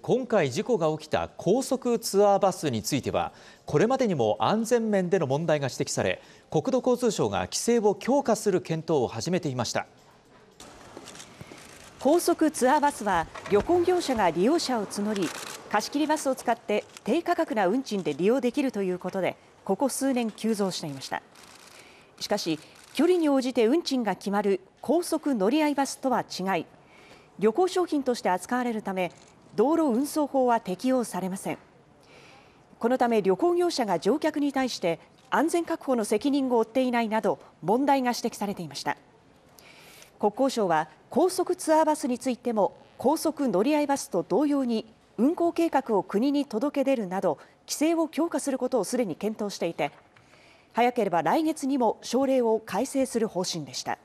今回事故が起きた高速ツアーバスについては、これまでにも安全面での問題が指摘され、国土交通省が規制を強化する検討を始めていました。高速ツアーバスは旅行業者が利用者を募り貸し切りバスを使って低価格な運賃で利用できるということでここ数年急増していましたしかし距離に応じて運賃が決まる高速乗り合いバスとは違い旅行商品として扱われるため道路運送法は適用されませんこのため旅行業者が乗客に対して安全確保の責任を負っていないなど問題が指摘されていました国交省は高速ツアーバスについても高速乗り合いバスと同様に運行計画を国に届け出るなど規制を強化することをすでに検討していて早ければ来月にも省令を改正する方針でした。